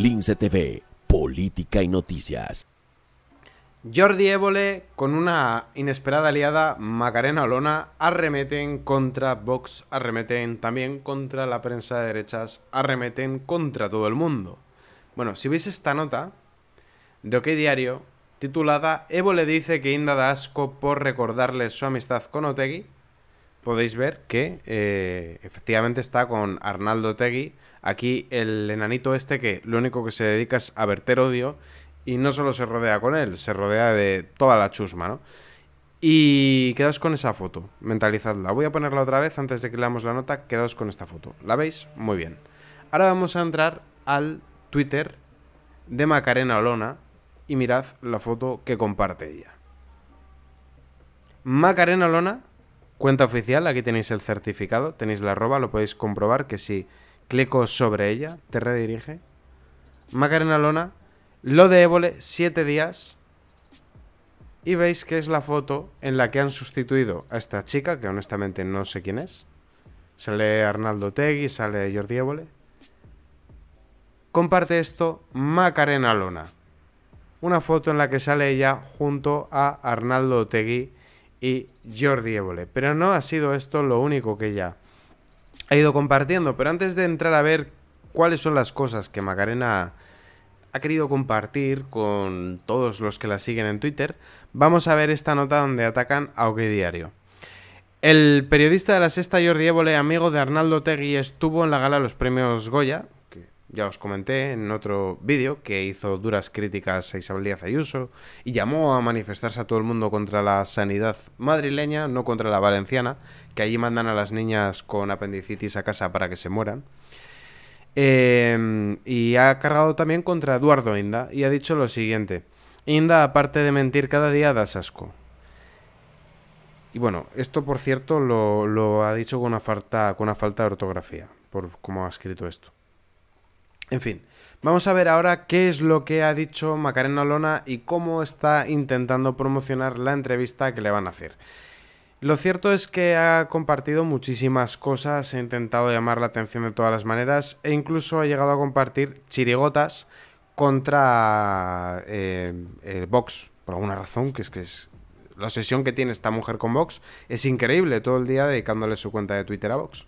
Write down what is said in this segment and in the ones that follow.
Lince TV, Política y Noticias. Jordi Évole, con una inesperada aliada, Macarena Olona, arremeten contra Vox, arremeten también contra la prensa de derechas, arremeten contra todo el mundo. Bueno, si veis esta nota de OK Diario, titulada Évole dice que Inda da asco por recordarle su amistad con Otegui, podéis ver que eh, efectivamente está con Arnaldo Tegui. Aquí el enanito este que lo único que se dedica es a verter odio y no solo se rodea con él, se rodea de toda la chusma, ¿no? Y quedaos con esa foto, mentalizadla. Voy a ponerla otra vez antes de que leamos la nota, quedaos con esta foto. ¿La veis? Muy bien. Ahora vamos a entrar al Twitter de Macarena Lona y mirad la foto que comparte ella. Macarena Lona Cuenta oficial, aquí tenéis el certificado, tenéis la arroba, lo podéis comprobar que si clico sobre ella, te redirige. Macarena Lona, lo de Évole, 7 días. Y veis que es la foto en la que han sustituido a esta chica, que honestamente no sé quién es. Sale Arnaldo Tegui, sale Jordi Évole. Comparte esto Macarena Lona. Una foto en la que sale ella junto a Arnaldo Tegui y Jordi Évole. Pero no ha sido esto lo único que ya ha ido compartiendo. Pero antes de entrar a ver cuáles son las cosas que Macarena ha querido compartir con todos los que la siguen en Twitter, vamos a ver esta nota donde atacan a OK Diario. El periodista de la sexta Jordi Évole, amigo de Arnaldo Tegui, estuvo en la gala de los premios Goya, ya os comenté en otro vídeo que hizo duras críticas a Isabel Díaz Ayuso y llamó a manifestarse a todo el mundo contra la sanidad madrileña, no contra la valenciana, que allí mandan a las niñas con apendicitis a casa para que se mueran. Em, y ha cargado también contra Eduardo Inda y ha dicho lo siguiente. Inda, aparte de mentir cada día, das asco. Y bueno, esto por cierto lo, ha dicho con una, falta, con una falta de ortografía, por cómo ha escrito esto. En fin, vamos a ver ahora qué es lo que ha dicho Macarena Lona y cómo está intentando promocionar la entrevista que le van a hacer. Lo cierto es que ha compartido muchísimas cosas, ha intentado llamar la atención de todas las maneras e incluso ha llegado a compartir chirigotas contra eh, eh, Vox, por alguna razón, que es que es la obsesión que tiene esta mujer con Vox es increíble, todo el día dedicándole su cuenta de Twitter a Vox.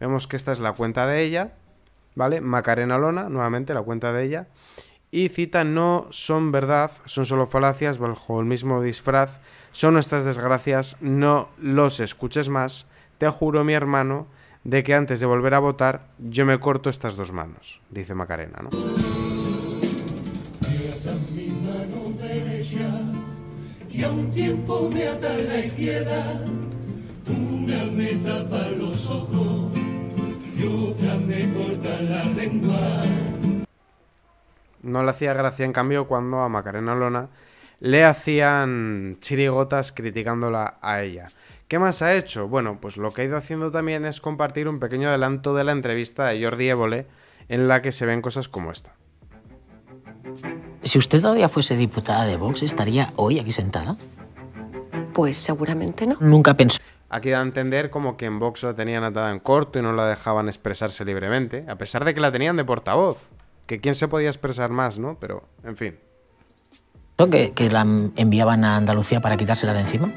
Vemos que esta es la cuenta de ella, ¿vale? Macarena Lona, nuevamente la cuenta de ella. Y cita, no son verdad, son solo falacias bajo el mismo disfraz, son nuestras desgracias, no los escuches más, te juro mi hermano, de que antes de volver a votar yo me corto estas dos manos, dice Macarena, ¿no? y a un tiempo me la izquierda, una para los ojos no le hacía gracia, en cambio, cuando a Macarena Lona le hacían chirigotas criticándola a ella. ¿Qué más ha hecho? Bueno, pues lo que ha ido haciendo también es compartir un pequeño adelanto de la entrevista de Jordi Évole en la que se ven cosas como esta. Si usted todavía fuese diputada de Vox, ¿estaría hoy aquí sentada? Pues seguramente no. Nunca pensó. Aquí da a entender como que en Vox la tenían atada en corto y no la dejaban expresarse libremente, a pesar de que la tenían de portavoz. Que quién se podía expresar más, ¿no? Pero, en fin. Que, que la enviaban a Andalucía para quitársela de encima?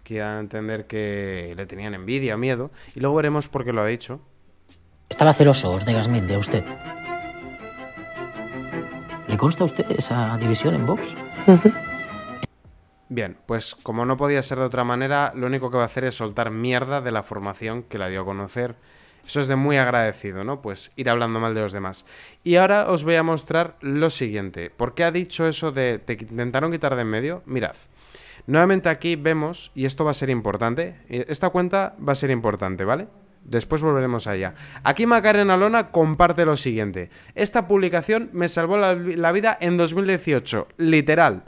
Aquí a entender que le tenían envidia, miedo, y luego veremos por qué lo ha dicho. Estaba celoso Ortega Smith de usted. ¿Le consta a usted esa división en Vox? Bien, pues como no podía ser de otra manera, lo único que va a hacer es soltar mierda de la formación que la dio a conocer. Eso es de muy agradecido, ¿no? Pues ir hablando mal de los demás. Y ahora os voy a mostrar lo siguiente. ¿Por qué ha dicho eso de te intentaron quitar de en medio? Mirad. Nuevamente aquí vemos, y esto va a ser importante, eh, esta cuenta va a ser importante, ¿vale? Después volveremos allá. Aquí Macarena Lona comparte lo siguiente. Esta publicación me salvó la, vida en 2018, literal.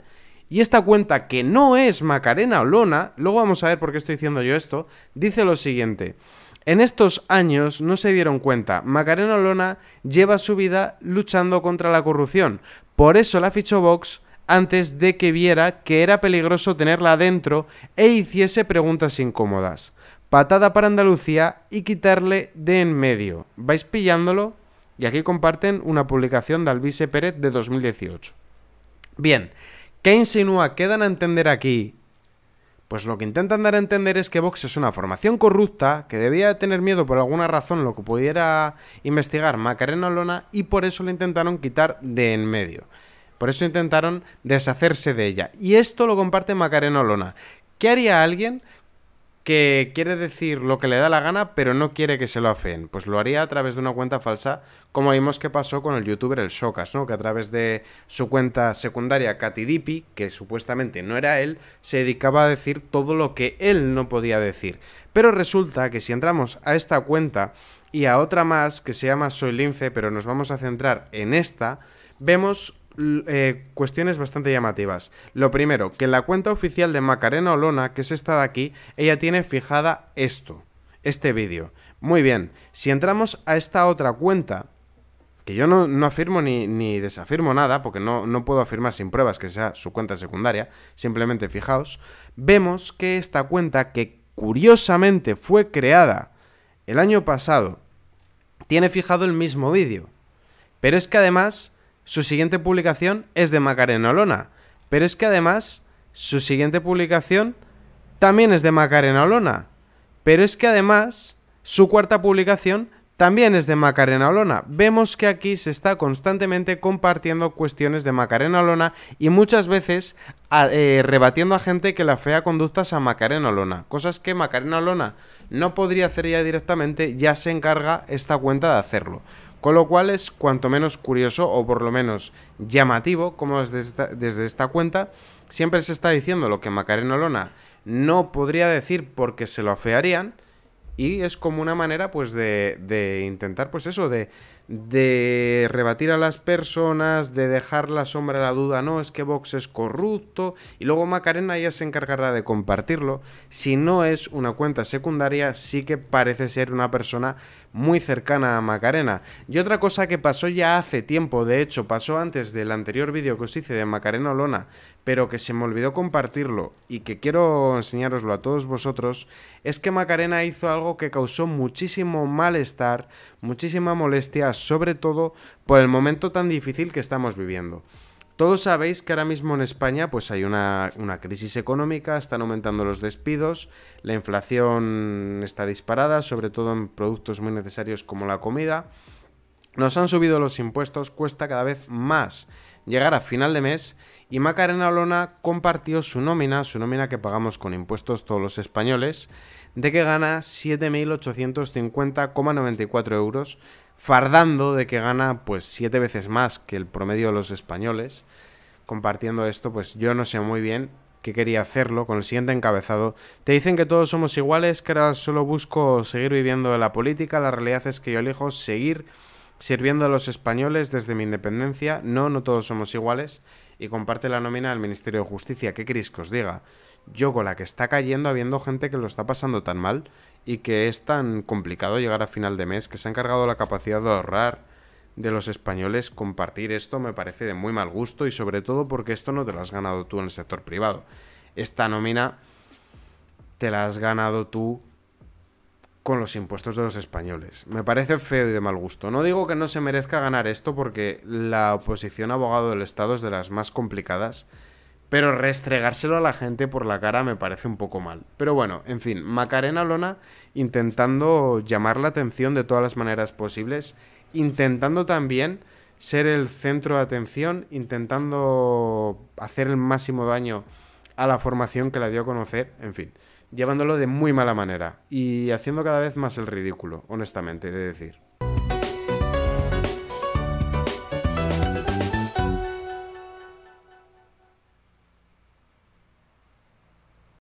Y esta cuenta, que no es Macarena Olona, luego vamos a ver por qué estoy diciendo yo esto, dice lo siguiente. En estos años no se dieron cuenta, Macarena Olona lleva su vida luchando contra la corrupción. Por eso la fichó Vox antes de que viera que era peligroso tenerla adentro e hiciese preguntas incómodas. Patada para Andalucía y quitarle de en medio. ¿Vais pillándolo? Y aquí comparten una publicación de Alvise Pérez de 2018. Bien, ¿Qué insinúa? ¿Qué dan a entender aquí? Pues lo que intentan dar a entender es que Vox es una formación corrupta que debía de tener miedo por alguna razón lo que pudiera investigar Macarena Olona y por eso la intentaron quitar de en medio. Por eso intentaron deshacerse de ella. Y esto lo comparte Macarena Olona. ¿Qué haría alguien que quiere decir lo que le da la gana, pero no quiere que se lo afeen. Pues lo haría a través de una cuenta falsa, como vimos que pasó con el youtuber El Socas, ¿no? Que a través de su cuenta secundaria, Katidipi, que supuestamente no era él, se dedicaba a decir todo lo que él no podía decir. Pero resulta que si entramos a esta cuenta y a otra más, que se llama Soy Lince, pero nos vamos a centrar en esta, vemos eh, cuestiones bastante llamativas. Lo primero, que en la cuenta oficial de Macarena Olona, que es esta de aquí, ella tiene fijada esto, este vídeo. Muy bien, si entramos a esta otra cuenta, que yo no, afirmo ni, desafirmo nada, porque no, no puedo afirmar sin pruebas que sea su cuenta secundaria, simplemente fijaos, vemos que esta cuenta, que curiosamente fue creada el año pasado, tiene fijado el mismo vídeo. Pero es que además su siguiente publicación es de Macarena Lona, pero es que además su siguiente publicación también es de Macarena Lona, pero es que además su cuarta publicación también es de Macarena Lona. Vemos que aquí se está constantemente compartiendo cuestiones de Macarena Lona y muchas veces eh, rebatiendo a gente que la fea conductas a Macarena Lona. Cosas que Macarena Lona no podría hacer ya directamente, ya se encarga esta cuenta de hacerlo. Con lo cual es cuanto menos curioso o por lo menos llamativo como desde esta, desde esta cuenta siempre se está diciendo lo que Macarena Lona no podría decir porque se lo afearían y es como una manera pues de, de intentar pues eso, de, de rebatir a las personas, de dejar la sombra de la duda, no, es que Vox es corrupto, y luego Macarena ya se encargará de compartirlo. Si no es una cuenta secundaria, sí que parece ser una persona muy cercana a Macarena. Y otra cosa que pasó ya hace tiempo, de hecho, pasó antes del anterior vídeo que os hice de Macarena Olona, pero que se me olvidó compartirlo y que quiero enseñaroslo a todos vosotros, es que Macarena hizo algo que causó muchísimo malestar, muchísima molestia, sobre todo por el momento tan difícil que estamos viviendo. Todos sabéis que ahora mismo en España pues hay una, crisis económica, están aumentando los despidos, la inflación está disparada, sobre todo en productos muy necesarios como la comida. Nos han subido los impuestos, cuesta cada vez más llegar a final de mes y Macarena Olona compartió su nómina, su nómina que pagamos con impuestos todos los españoles, de que gana 7.850,94 euros fardando de que gana pues siete veces más que el promedio de los españoles. Compartiendo esto, pues yo no sé muy bien qué quería hacerlo con el siguiente encabezado. Te dicen que todos somos iguales, que ahora solo busco seguir viviendo de la política. La realidad es que yo elijo seguir sirviendo a los españoles desde mi independencia. No, no todos somos iguales. Y comparte la nómina del Ministerio de Justicia. ¿Qué queréis que os diga? yo con la que está cayendo habiendo gente que lo está pasando tan mal y que es tan complicado llegar a final de mes que se ha encargado la capacidad de ahorrar de los españoles compartir esto me parece de muy mal gusto y sobre todo porque esto no te lo has ganado tú en el sector privado. Esta nómina te la has ganado tú con los impuestos de los españoles. Me parece feo y de mal gusto. No digo que no se merezca ganar esto porque la oposición abogado del Estado es de las más complicadas pero restregárselo a la gente por la cara me parece un poco mal. Pero bueno, en fin, Macarena Lona intentando llamar la atención de todas las maneras posibles, intentando también ser el centro de atención, intentando hacer el máximo daño a la formación que la dio a conocer, en fin, llevándolo de muy mala manera y haciendo cada vez más el ridículo, honestamente, de decir.